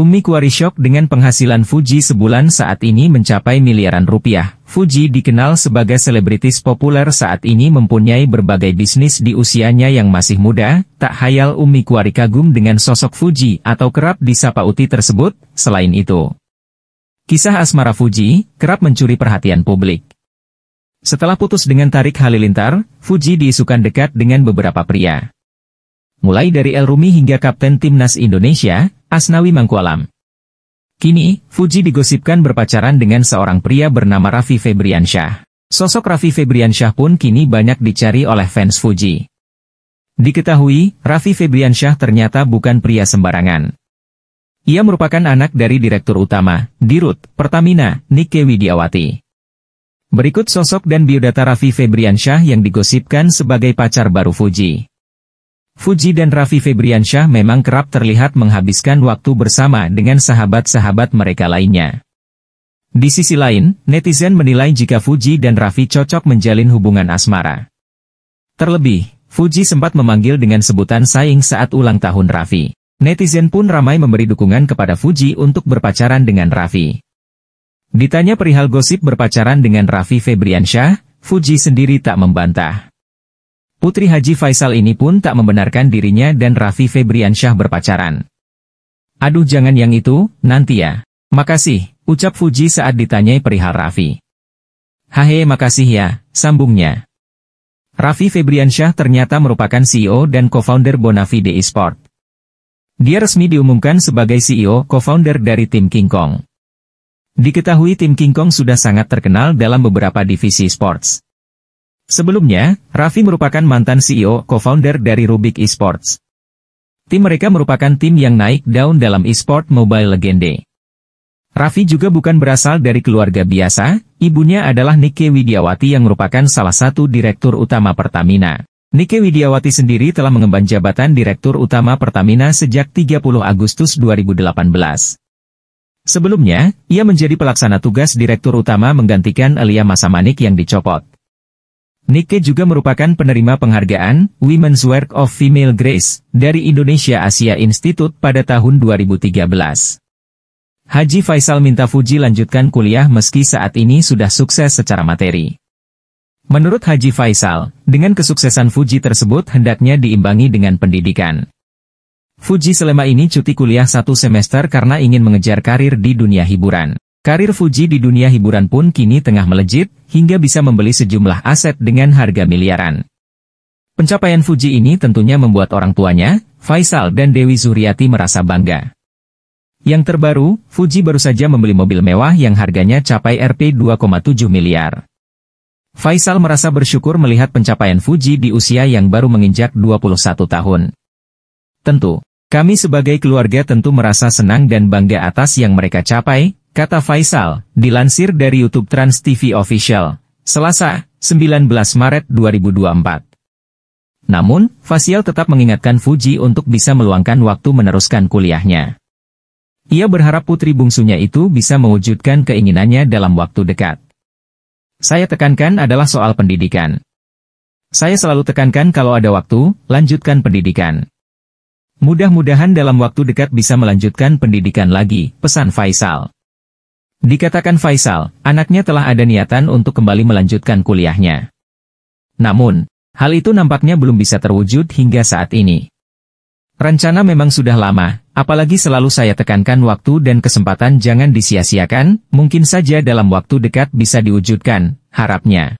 Umi shock dengan penghasilan Fuji sebulan saat ini mencapai miliaran rupiah. Fuji dikenal sebagai selebritis populer saat ini mempunyai berbagai bisnis di usianya yang masih muda, tak hayal Umi Kuari kagum dengan sosok Fuji atau kerap disapa Uti tersebut, selain itu. Kisah asmara Fuji, kerap mencuri perhatian publik. Setelah putus dengan Tarik Halilintar, Fuji diisukan dekat dengan beberapa pria. Mulai dari El Rumi hingga Kapten Timnas Indonesia, Asnawi Mangkualam. Kini, Fuji digosipkan berpacaran dengan seorang pria bernama Raffi Febriansyah. Sosok Raffi Febriansyah pun kini banyak dicari oleh fans Fuji. Diketahui, Raffi Febriansyah ternyata bukan pria sembarangan. Ia merupakan anak dari Direktur Utama, Dirut, Pertamina, Nike Widiawati. Berikut sosok dan biodata Raffi Febriansyah yang digosipkan sebagai pacar baru Fuji. Fuji dan Raffi Febriansyah memang kerap terlihat menghabiskan waktu bersama dengan sahabat-sahabat mereka lainnya. Di sisi lain, netizen menilai jika Fuji dan Raffi cocok menjalin hubungan asmara. Terlebih, Fuji sempat memanggil dengan sebutan saing saat ulang tahun Raffi. Netizen pun ramai memberi dukungan kepada Fuji untuk berpacaran dengan Raffi. Ditanya perihal gosip berpacaran dengan Raffi Febriansyah, Fuji sendiri tak membantah. Putri Haji Faisal ini pun tak membenarkan dirinya dan Raffi Febriansyah berpacaran. Aduh jangan yang itu, nanti ya. Makasih, ucap Fuji saat ditanyai perihal Raffi. Hahe makasih ya, sambungnya. Raffi Febriansyah ternyata merupakan CEO dan co-founder Bonafide Esport. Dia resmi diumumkan sebagai CEO co-founder dari tim King Kong. Diketahui tim King Kong sudah sangat terkenal dalam beberapa divisi sports. Sebelumnya, Raffi merupakan mantan CEO co-founder dari Rubik Esports. Tim mereka merupakan tim yang naik daun dalam esport mobile legende. Raffi juga bukan berasal dari keluarga biasa, ibunya adalah Nike Widiawati yang merupakan salah satu direktur utama Pertamina. Nike Widiawati sendiri telah mengemban jabatan direktur utama Pertamina sejak 30 Agustus 2018. Sebelumnya, ia menjadi pelaksana tugas direktur utama menggantikan Elia Masamanik yang dicopot. Nike juga merupakan penerima penghargaan Women's Work of Female Grace dari Indonesia Asia Institute pada tahun 2013. Haji Faisal minta Fuji lanjutkan kuliah meski saat ini sudah sukses secara materi. Menurut Haji Faisal, dengan kesuksesan Fuji tersebut hendaknya diimbangi dengan pendidikan. Fuji selama ini cuti kuliah satu semester karena ingin mengejar karir di dunia hiburan. Karir Fuji di dunia hiburan pun kini tengah melejit, hingga bisa membeli sejumlah aset dengan harga miliaran. Pencapaian Fuji ini tentunya membuat orang tuanya, Faisal dan Dewi Zuriati merasa bangga. Yang terbaru, Fuji baru saja membeli mobil mewah yang harganya capai Rp 2,7 miliar. Faisal merasa bersyukur melihat pencapaian Fuji di usia yang baru menginjak 21 tahun. Tentu, kami sebagai keluarga tentu merasa senang dan bangga atas yang mereka capai, kata Faisal, dilansir dari YouTube Trans TV Official, Selasa, 19 Maret 2024. Namun, Fasial tetap mengingatkan Fuji untuk bisa meluangkan waktu meneruskan kuliahnya. Ia berharap putri bungsunya itu bisa mewujudkan keinginannya dalam waktu dekat. Saya tekankan adalah soal pendidikan. Saya selalu tekankan kalau ada waktu, lanjutkan pendidikan. Mudah-mudahan dalam waktu dekat bisa melanjutkan pendidikan lagi, pesan Faisal. Dikatakan Faisal, anaknya telah ada niatan untuk kembali melanjutkan kuliahnya. Namun, hal itu nampaknya belum bisa terwujud hingga saat ini. Rencana memang sudah lama, apalagi selalu saya tekankan waktu dan kesempatan jangan disia-siakan, mungkin saja dalam waktu dekat bisa diwujudkan, harapnya.